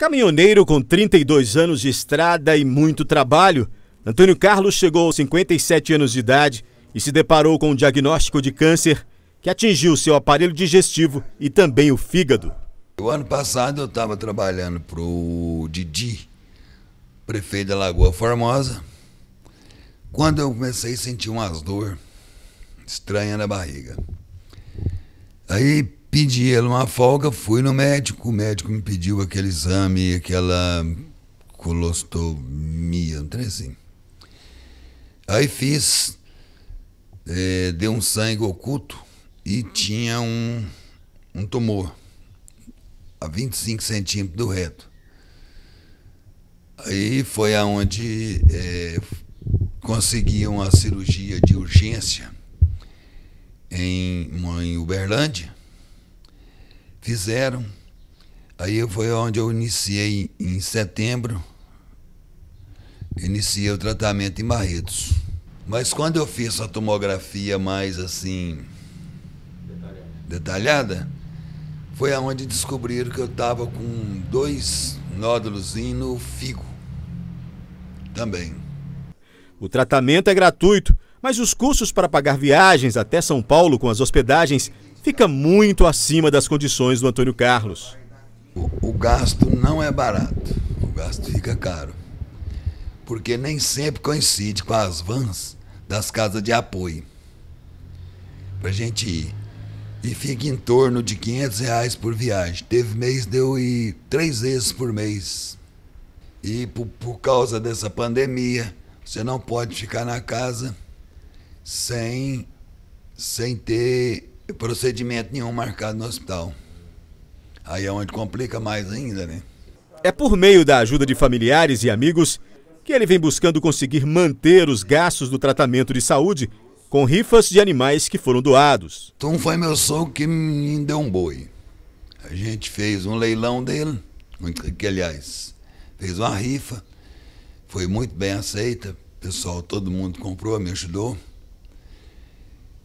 Caminhoneiro com 32 anos de estrada e muito trabalho, Antônio Carlos chegou aos 57 anos de idade e se deparou com um diagnóstico de câncer que atingiu seu aparelho digestivo e também o fígado. O ano passado eu estava trabalhando para o Didi, prefeito da Lagoa Formosa, quando eu comecei a sentir umas dor estranha na barriga. Aí pedi ele uma folga, fui no médico, o médico me pediu aquele exame, aquela colostomia, um assim. Aí fiz, é, deu um sangue oculto e tinha um, um tumor a 25 centímetros do reto. Aí foi aonde é, consegui uma cirurgia de urgência em, em Uberlândia Fizeram. Aí foi onde eu iniciei em setembro. Iniciei o tratamento em Barretos. Mas quando eu fiz a tomografia mais assim. detalhada, foi aonde descobriram que eu estava com dois nódulos no figo. Também. O tratamento é gratuito mas os custos para pagar viagens até São Paulo com as hospedagens fica muito acima das condições do Antônio Carlos. O, o gasto não é barato, o gasto fica caro. Porque nem sempre coincide com as vans das casas de apoio. Para gente ir. E fica em torno de 500 reais por viagem. Teve mês, deu e três vezes por mês. E por, por causa dessa pandemia, você não pode ficar na casa sem, sem ter procedimento nenhum marcado no hospital. Aí é onde complica mais ainda, né? É por meio da ajuda de familiares e amigos que ele vem buscando conseguir manter os gastos do tratamento de saúde com rifas de animais que foram doados. Então foi meu sogro que me deu um boi. A gente fez um leilão dele, que aliás fez uma rifa, foi muito bem aceita, pessoal, todo mundo comprou, me ajudou.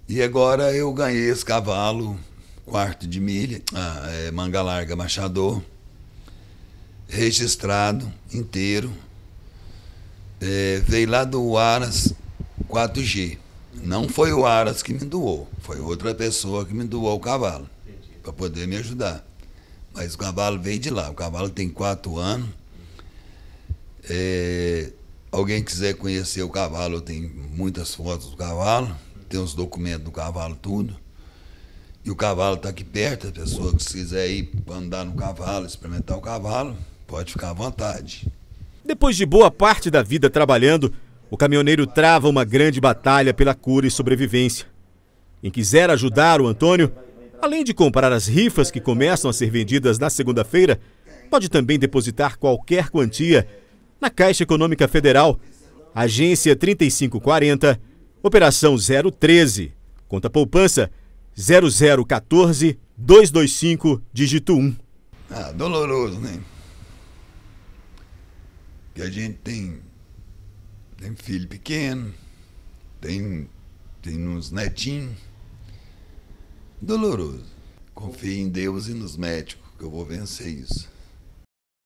E agora eu ganhei esse cavalo, quarto de milha, ah, é, manga larga machador, registrado inteiro. É, veio lá do Aras 4G. Não foi o Aras que me doou, foi outra pessoa que me doou o cavalo, para poder me ajudar. Mas o cavalo veio de lá. O cavalo tem quatro anos. É, alguém quiser conhecer o cavalo, tem muitas fotos do cavalo tem os documentos do cavalo, tudo. E o cavalo está aqui perto, a pessoa que quiser ir andar no cavalo, experimentar o cavalo, pode ficar à vontade. Depois de boa parte da vida trabalhando, o caminhoneiro trava uma grande batalha pela cura e sobrevivência. Quem quiser ajudar o Antônio, além de comprar as rifas que começam a ser vendidas na segunda-feira, pode também depositar qualquer quantia na Caixa Econômica Federal, agência 3540, Operação 013. Conta poupança 0014 225 dígito 1. Ah, doloroso, né? Que a gente tem tem filho pequeno, tem tem uns netinhos. Doloroso. Confie em Deus e nos médicos que eu vou vencer isso.